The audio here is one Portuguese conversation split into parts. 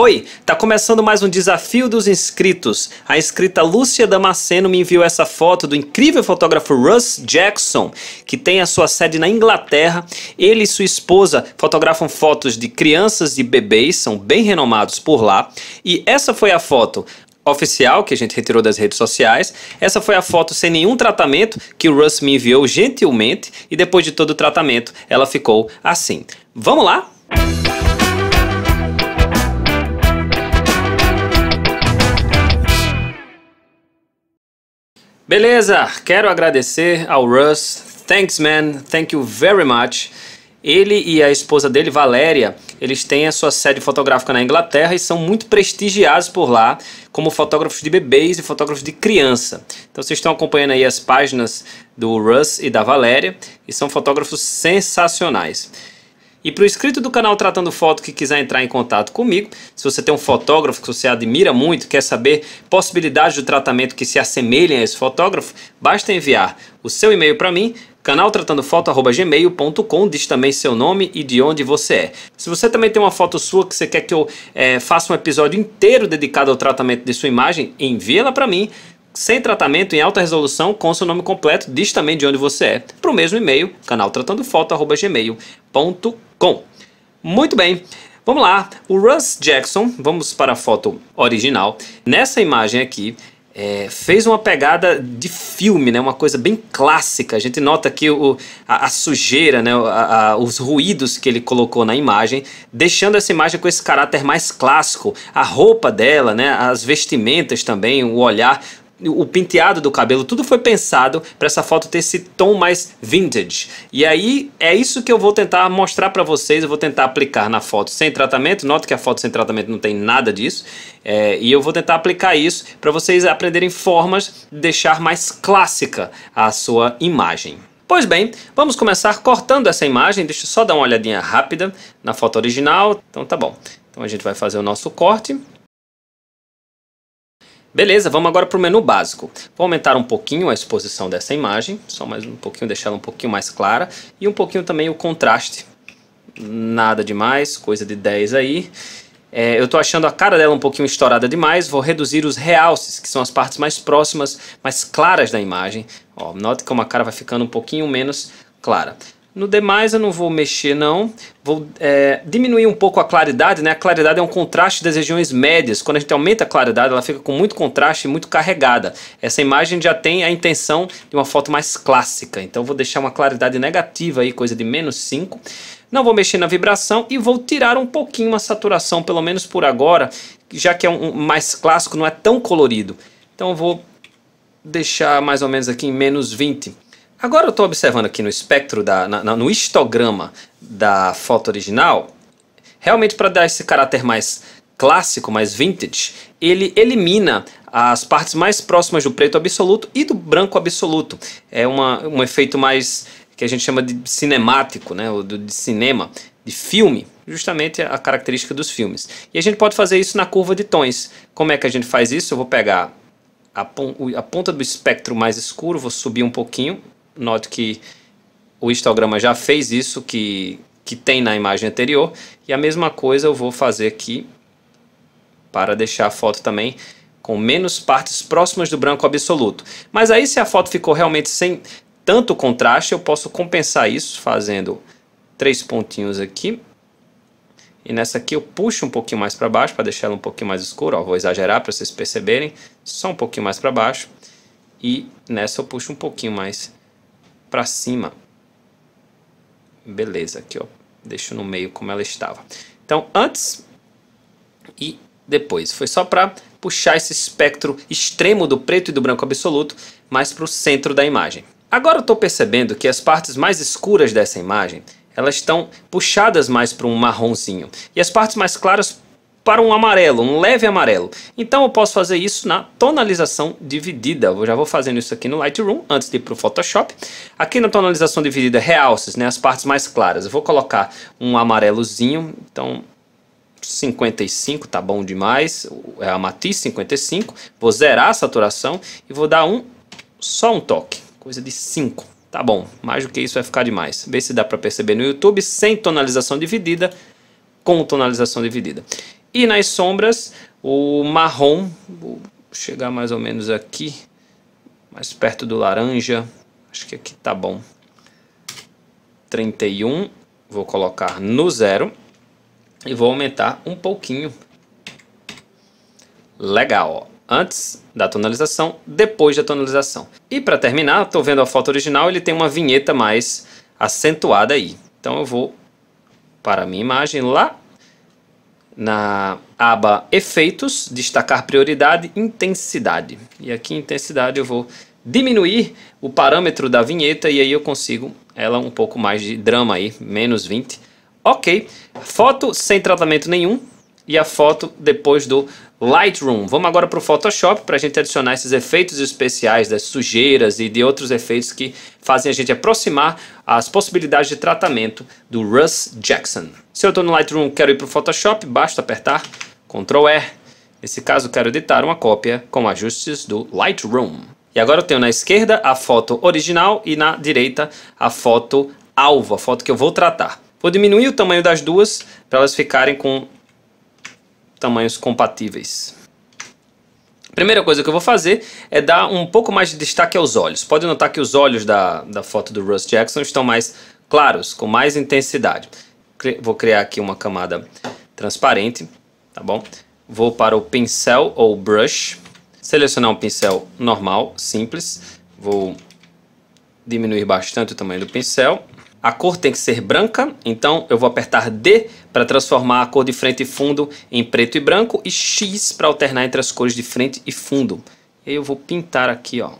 Oi, tá começando mais um desafio dos inscritos. A inscrita Lúcia Damasceno me enviou essa foto do incrível fotógrafo Russ Jackson, que tem a sua sede na Inglaterra. Ele e sua esposa fotografam fotos de crianças e bebês, são bem renomados por lá. E essa foi a foto oficial que a gente retirou das redes sociais. Essa foi a foto sem nenhum tratamento que o Russ me enviou gentilmente e depois de todo o tratamento, ela ficou assim. Vamos lá? Música Beleza, quero agradecer ao Russ. Thanks, man. Thank you very much. Ele e a esposa dele, Valéria, eles têm a sua sede fotográfica na Inglaterra e são muito prestigiados por lá como fotógrafos de bebês e fotógrafos de criança. Então vocês estão acompanhando aí as páginas do Russ e da Valéria e são fotógrafos sensacionais. E para o inscrito do canal Tratando Foto que quiser entrar em contato comigo, se você tem um fotógrafo que você admira muito, quer saber possibilidades de tratamento que se assemelhem a esse fotógrafo, basta enviar o seu e-mail para mim, canaltratandofoto.gmail.com, diz também seu nome e de onde você é. Se você também tem uma foto sua que você quer que eu é, faça um episódio inteiro dedicado ao tratamento de sua imagem, envie ela para mim, sem tratamento, em alta resolução, com seu nome completo, diz também de onde você é, para o mesmo e-mail, canaltratandofoto.gmail.com com. Muito bem. Vamos lá, o Russ Jackson, vamos para a foto original. Nessa imagem aqui, é, fez uma pegada de filme, né? uma coisa bem clássica. A gente nota aqui o, a, a sujeira, né? A, a, os ruídos que ele colocou na imagem, deixando essa imagem com esse caráter mais clássico. A roupa dela, né? as vestimentas também, o olhar, o penteado do cabelo, tudo foi pensado para essa foto ter esse tom mais vintage. E aí é isso que eu vou tentar mostrar para vocês, eu vou tentar aplicar na foto sem tratamento. Nota que a foto sem tratamento não tem nada disso. É, e eu vou tentar aplicar isso para vocês aprenderem formas de deixar mais clássica a sua imagem. Pois bem, vamos começar cortando essa imagem. Deixa eu só dar uma olhadinha rápida na foto original. Então tá bom. Então a gente vai fazer o nosso corte. Beleza, vamos agora para o menu básico. Vou aumentar um pouquinho a exposição dessa imagem, só mais um pouquinho, deixar ela um pouquinho mais clara. E um pouquinho também o contraste. Nada demais, coisa de 10 aí. É, eu estou achando a cara dela um pouquinho estourada demais, vou reduzir os realces, que são as partes mais próximas, mais claras da imagem. Ó, note como a cara vai ficando um pouquinho menos clara. No demais eu não vou mexer não, vou é, diminuir um pouco a claridade, né? A claridade é um contraste das regiões médias, quando a gente aumenta a claridade ela fica com muito contraste e muito carregada. Essa imagem já tem a intenção de uma foto mais clássica, então vou deixar uma claridade negativa aí, coisa de menos 5. Não vou mexer na vibração e vou tirar um pouquinho a saturação, pelo menos por agora, já que é um, mais clássico, não é tão colorido. Então vou deixar mais ou menos aqui em menos 20. Agora eu estou observando aqui no espectro, da, na, no histograma da foto original, realmente para dar esse caráter mais clássico, mais vintage, ele elimina as partes mais próximas do preto absoluto e do branco absoluto. É uma, um efeito mais que a gente chama de cinemático, né? Ou de cinema, de filme, justamente a característica dos filmes. E a gente pode fazer isso na curva de tons. Como é que a gente faz isso? Eu vou pegar a, ponta do espectro mais escuro, vou subir um pouquinho note que o histograma já fez isso que, que tem na imagem anterior. E a mesma coisa eu vou fazer aqui para deixar a foto também com menos partes próximas do branco absoluto. Mas aí se a foto ficou realmente sem tanto contraste, eu posso compensar isso fazendo três pontinhos aqui. E nessa aqui eu puxo um pouquinho mais para baixo para deixar ela um pouquinho mais escura. Ó, vou exagerar para vocês perceberem. Só um pouquinho mais para baixo. E nessa eu puxo um pouquinho mais para cima. Beleza, aqui ó, deixo no meio como ela estava. Então, antes e depois. Foi só para puxar esse espectro extremo do preto e do branco absoluto mais para o centro da imagem. Agora eu estou percebendo que as partes mais escuras dessa imagem elas estão puxadas mais para um marronzinho e as partes mais claras para um amarelo, um leve amarelo. Então eu posso fazer isso na tonalização dividida. Eu já vou fazendo isso aqui no Lightroom, antes de ir para o Photoshop. Aqui na tonalização dividida, realces, né, as partes mais claras. Eu vou colocar um amarelozinho, então 55 tá bom demais, é a matiz 55. Vou zerar a saturação e vou dar um só um toque, coisa de 5. Tá bom, mais do que isso vai ficar demais. Vê se dá para perceber no YouTube, sem tonalização dividida, com tonalização dividida. E nas sombras, o marrom, vou chegar mais ou menos aqui, mais perto do laranja, acho que aqui tá bom. 31, vou colocar no zero e vou aumentar um pouquinho. Legal, ó. antes da tonalização, depois da tonalização. E para terminar, tô vendo a foto original, ele tem uma vinheta mais acentuada aí. Então eu vou para a minha imagem lá na aba Efeitos, destacar prioridade, intensidade. E aqui intensidade eu vou diminuir o parâmetro da vinheta e aí eu consigo ela um pouco mais de drama aí, menos 20. Ok, foto sem tratamento nenhum, e a foto depois do Lightroom. Vamos agora para o Photoshop para a gente adicionar esses efeitos especiais das sujeiras e de outros efeitos que fazem a gente aproximar as possibilidades de tratamento do Russ Jackson. Se eu estou no Lightroom quero ir para o Photoshop, basta apertar Ctrl R. Nesse caso quero editar uma cópia com ajustes do Lightroom. E agora eu tenho na esquerda a foto original e na direita a foto alvo, a foto que eu vou tratar. Vou diminuir o tamanho das duas para elas ficarem com tamanhos compatíveis. Primeira coisa que eu vou fazer é dar um pouco mais de destaque aos olhos. Pode notar que os olhos da, da foto do Russ Jackson estão mais claros, com mais intensidade. Vou criar aqui uma camada transparente, tá bom? Vou para o pincel ou brush, selecionar um pincel normal, simples. Vou diminuir bastante o tamanho do pincel a cor tem que ser branca, então eu vou apertar D para transformar a cor de frente e fundo em preto e branco e X para alternar entre as cores de frente e fundo. E eu vou pintar aqui, ó,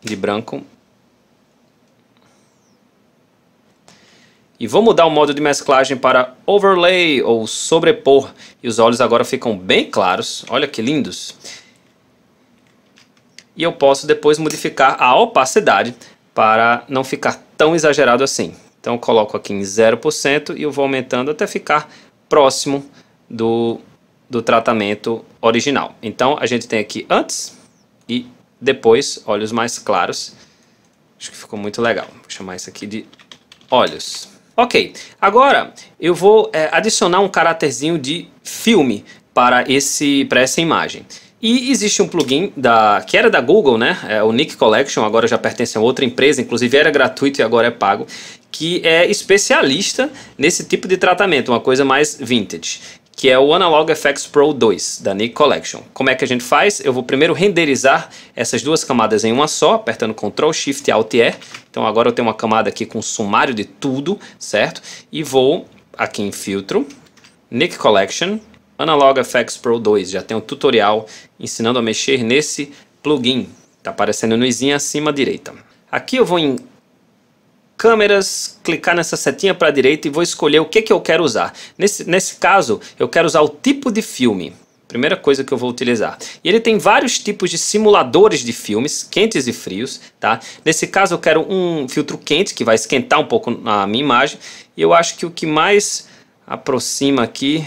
de branco. E vou mudar o modo de mesclagem para overlay ou sobrepor. E os olhos agora ficam bem claros. Olha que lindos. E eu posso depois modificar a opacidade para não ficar tão exagerado assim. Então coloco aqui em 0% e eu vou aumentando até ficar próximo do, do tratamento original. Então a gente tem aqui antes e depois olhos mais claros. Acho que ficou muito legal. Vou chamar isso aqui de olhos. Ok, agora eu vou é, adicionar um caracterzinho de filme para, esse, para essa imagem. E existe um plugin da, que era da Google, né? É o Nick Collection, agora já pertence a outra empresa, inclusive era gratuito e agora é pago, que é especialista nesse tipo de tratamento, uma coisa mais vintage, que é o Analog Effects Pro 2 da Nick Collection. Como é que a gente faz? Eu vou primeiro renderizar essas duas camadas em uma só, apertando Ctrl Shift Alt R. Então agora eu tenho uma camada aqui com sumário de tudo, certo? E vou aqui em filtro, Nick Collection, Analog FX Pro 2. Já tem um tutorial ensinando a mexer nesse plugin. Está aparecendo a luzinha acima à direita. Aqui eu vou em câmeras, clicar nessa setinha para a direita e vou escolher o que, que eu quero usar. Nesse, nesse caso, eu quero usar o tipo de filme. Primeira coisa que eu vou utilizar. E ele tem vários tipos de simuladores de filmes, quentes e frios, tá? Nesse caso eu quero um filtro quente, que vai esquentar um pouco a minha imagem. E eu acho que o que mais aproxima aqui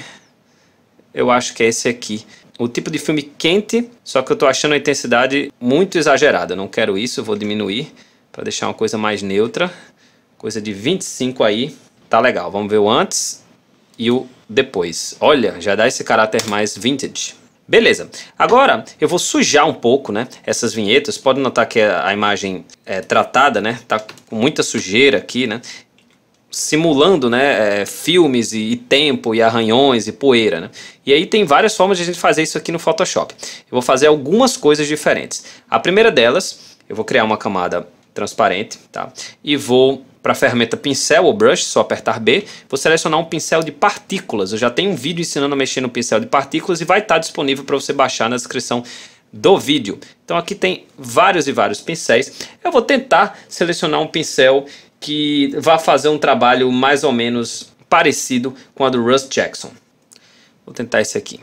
eu acho que é esse aqui. O tipo de filme quente, só que eu tô achando a intensidade muito exagerada. Não quero isso, vou diminuir para deixar uma coisa mais neutra. Coisa de 25 aí, tá legal. Vamos ver o antes e o depois. Olha, já dá esse caráter mais vintage. Beleza, agora eu vou sujar um pouco né, essas vinhetas, pode notar que a imagem é tratada, né, tá com muita sujeira aqui, né, simulando né, é, filmes e, e, tempo e arranhões e poeira. Né? E aí tem várias formas de a gente fazer isso aqui no Photoshop. Eu vou fazer algumas coisas diferentes. A primeira delas, eu vou criar uma camada transparente tá? e vou para a ferramenta pincel ou brush, só apertar B, vou selecionar um pincel de partículas. Eu já tenho um vídeo ensinando a mexer no pincel de partículas e vai estar tá disponível para você baixar na descrição do vídeo. Então aqui tem vários e vários pincéis. Eu vou tentar selecionar um pincel que vá fazer um trabalho mais ou menos parecido com a do Russ Jackson. Vou tentar esse aqui.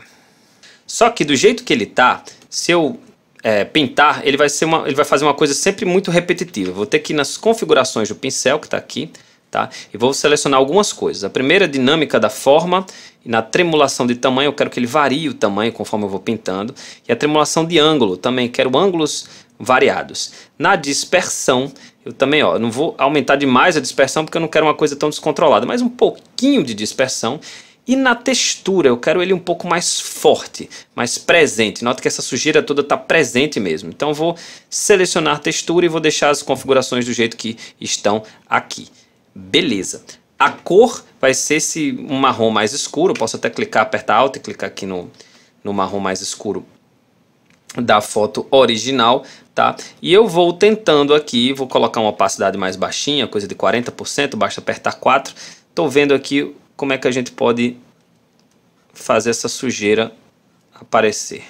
Só que do jeito que ele tá, se eu é, pintar, ele vai, ser uma, ele vai fazer uma coisa sempre muito repetitiva. Vou ter que ir nas configurações do pincel, que está aqui, tá? E vou selecionar algumas coisas. A primeira a dinâmica da forma. E na tremulação de tamanho, eu quero que ele varie o tamanho conforme eu vou pintando. E a tremulação de ângulo, também quero ângulos variados. Na dispersão, eu também, ó, não vou aumentar demais a dispersão porque eu não quero uma coisa tão descontrolada, mas um pouquinho de dispersão. E na textura, eu quero ele um pouco mais forte, mais presente. Nota que essa sujeira toda está presente mesmo. Então vou selecionar textura e vou deixar as configurações do jeito que estão aqui. Beleza. A cor vai ser esse um marrom mais escuro. posso até clicar, apertar Alt e clicar aqui no, no marrom mais escuro da foto original tá? E eu vou tentando aqui, vou colocar uma opacidade mais baixinha, coisa de 40%, basta apertar 4. Estou vendo aqui como é que a gente pode fazer essa sujeira aparecer.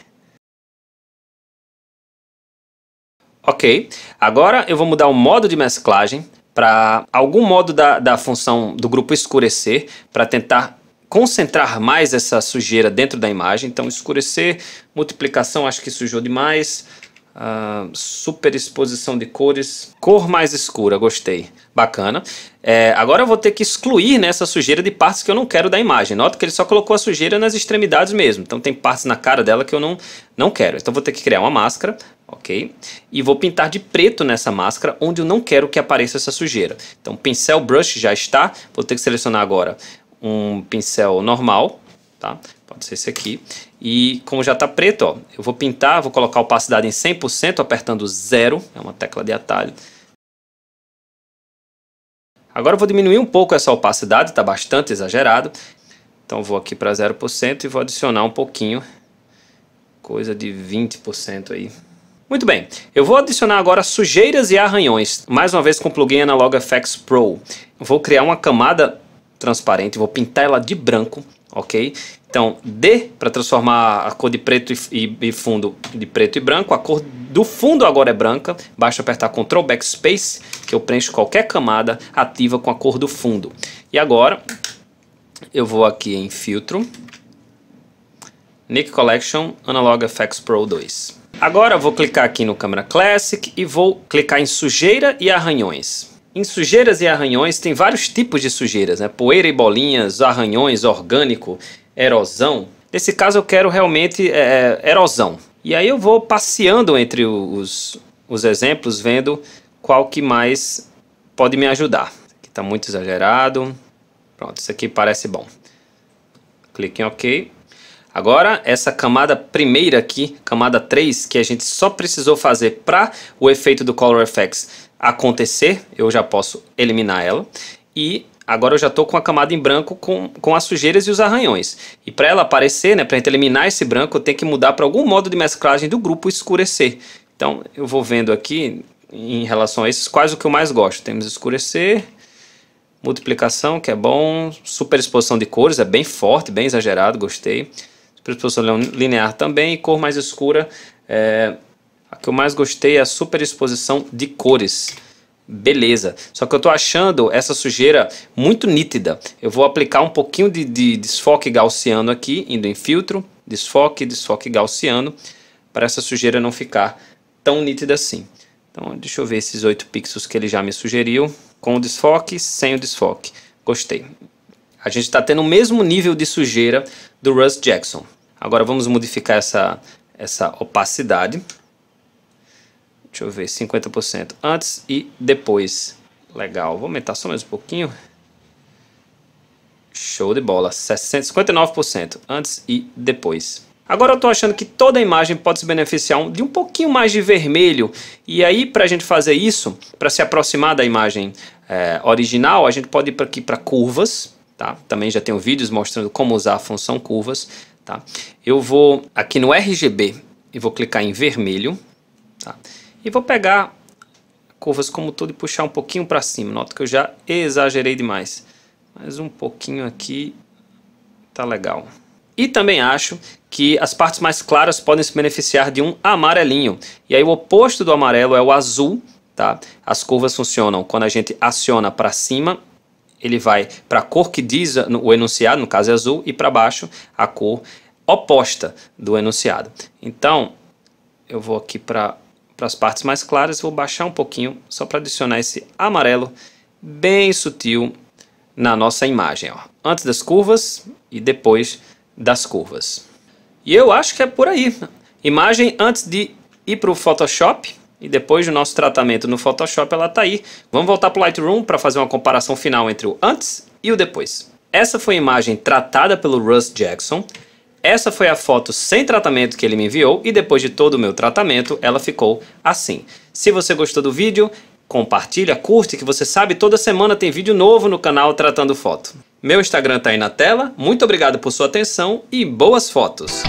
Ok, agora eu vou mudar o modo de mesclagem para algum modo da, da função do grupo escurecer, para tentar concentrar mais essa sujeira dentro da imagem. Então escurecer, multiplicação, acho que sujou demais, ah, Super exposição de cores. Cor mais escura, gostei. Bacana. É, agora eu vou ter que excluir nessa né, sujeira de partes que eu não quero da imagem. Nota que ele só colocou a sujeira nas extremidades mesmo. Então tem partes na cara dela que eu não, não quero. Então vou ter que criar uma máscara, ok? E vou pintar de preto nessa máscara, onde eu não quero que apareça essa sujeira. Então pincel brush já está. Vou ter que selecionar agora um pincel normal, tá? Pode ser esse aqui e como já está preto, ó, eu vou pintar, vou colocar a opacidade em 100%, apertando 0, é uma tecla de atalho. Agora eu vou diminuir um pouco essa opacidade, está bastante exagerado. Então vou aqui para 0% e vou adicionar um pouquinho, coisa de 20% aí. Muito bem, eu vou adicionar agora sujeiras e arranhões, mais uma vez com o plugin Analog FX Pro. vou criar uma camada transparente, vou pintar ela de branco, ok? Então, D, para transformar a cor de preto e, e, fundo de preto e branco, a cor do fundo agora é branca, basta apertar Ctrl Backspace, que eu preencho qualquer camada ativa com a cor do fundo. E agora, eu vou aqui em Filtro, Nick Collection Analog Effects Pro 2. Agora vou clicar aqui no Camera Classic e vou clicar em Sujeira e Arranhões. Em sujeiras e arranhões tem vários tipos de sujeiras, né? Poeira e bolinhas, arranhões, orgânico erosão, nesse caso eu quero realmente é, é, erosão. E aí eu vou passeando entre os, os exemplos, vendo qual que mais pode me ajudar. Isso aqui está muito exagerado. Pronto, isso aqui parece bom. Clique em OK. Agora, essa camada primeira aqui, camada 3, que a gente só precisou fazer para o efeito do Color Effects acontecer, eu já posso eliminar ela. E Agora eu já estou com a camada em branco com, com as sujeiras e os arranhões. E para ela aparecer, né, para gente eliminar esse branco, eu tenho que mudar para algum modo de mesclagem do grupo escurecer. Então eu vou vendo aqui, em relação a esses, quais o que eu mais gosto. Temos escurecer, multiplicação, que é bom, superexposição de cores, é bem forte, bem exagerado, gostei. Superexposição linear também, e cor mais escura. É, a que eu mais gostei é a superexposição de cores. Beleza. Só que eu tô achando essa sujeira muito nítida. Eu vou aplicar um pouquinho de, de desfoque gaussiano aqui, indo em filtro, desfoque, desfoque gaussiano, para essa sujeira não ficar tão nítida assim. Então, deixa eu ver esses 8 pixels que ele já me sugeriu, com o desfoque, sem o desfoque. Gostei. A gente está tendo o mesmo nível de sujeira do Russ Jackson. Agora vamos modificar essa, essa opacidade. Deixa eu ver, 50% antes e depois. Legal, vou aumentar só mais um pouquinho. Show de bola, 59% antes e depois. Agora eu estou achando que toda imagem pode se beneficiar de um pouquinho mais de vermelho. E aí, para a gente fazer isso, para se aproximar da imagem é, original, a gente pode ir aqui para curvas. Tá? Também já tenho vídeos mostrando como usar a função curvas. Tá? Eu vou aqui no RGB e vou clicar em vermelho. Tá? E vou pegar curvas como todo e puxar um pouquinho para cima. Nota que eu já exagerei demais. Mas um pouquinho aqui tá legal. E também acho que as partes mais claras podem se beneficiar de um amarelinho. E aí o oposto do amarelo é o azul, tá? As curvas funcionam quando a gente aciona para cima, ele vai para a cor que diz o enunciado, no caso é azul, e para baixo a cor oposta do enunciado. Então, eu vou aqui para para as partes mais claras, vou baixar um pouquinho só para adicionar esse amarelo bem sutil na nossa imagem. Ó. Antes das curvas e depois das curvas. E eu acho que é por aí. Imagem antes de ir para o Photoshop e depois do nosso tratamento no Photoshop ela está aí. Vamos voltar para o Lightroom para fazer uma comparação final entre o antes e o depois. Essa foi a imagem tratada pelo Russ Jackson. Essa foi a foto sem tratamento que ele me enviou e depois de todo o meu tratamento, ela ficou assim. Se você gostou do vídeo, compartilha, curte, que você sabe, toda semana tem vídeo novo no canal Tratando Foto. Meu Instagram tá aí na tela, muito obrigado por sua atenção e boas fotos!